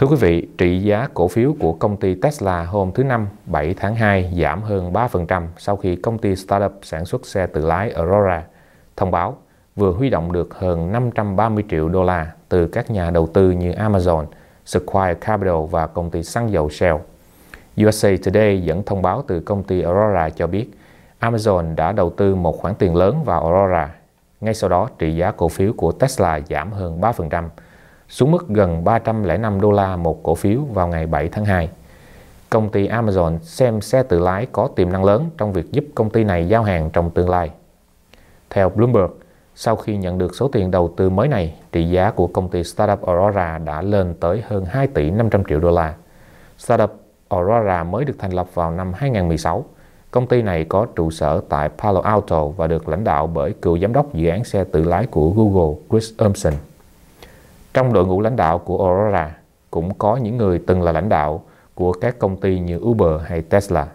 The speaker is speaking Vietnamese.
Thưa quý vị, trị giá cổ phiếu của công ty Tesla hôm thứ Năm 7 tháng 2 giảm hơn 3% sau khi công ty startup sản xuất xe tự lái Aurora thông báo vừa huy động được hơn 530 triệu đô la từ các nhà đầu tư như Amazon, Sequoia Capital và công ty xăng dầu Shell. USA Today dẫn thông báo từ công ty Aurora cho biết Amazon đã đầu tư một khoản tiền lớn vào Aurora. Ngay sau đó, trị giá cổ phiếu của Tesla giảm hơn 3%, xuống mức gần 305 đô la một cổ phiếu vào ngày 7 tháng 2. Công ty Amazon xem xe tự lái có tiềm năng lớn trong việc giúp công ty này giao hàng trong tương lai. Theo Bloomberg, sau khi nhận được số tiền đầu tư mới này, trị giá của công ty startup Aurora đã lên tới hơn 2 tỷ 500 triệu đô la. Startup Aurora mới được thành lập vào năm 2016. Công ty này có trụ sở tại Palo Alto và được lãnh đạo bởi cựu giám đốc dự án xe tự lái của Google Chris Urmson. Trong đội ngũ lãnh đạo của Aurora cũng có những người từng là lãnh đạo của các công ty như Uber hay Tesla.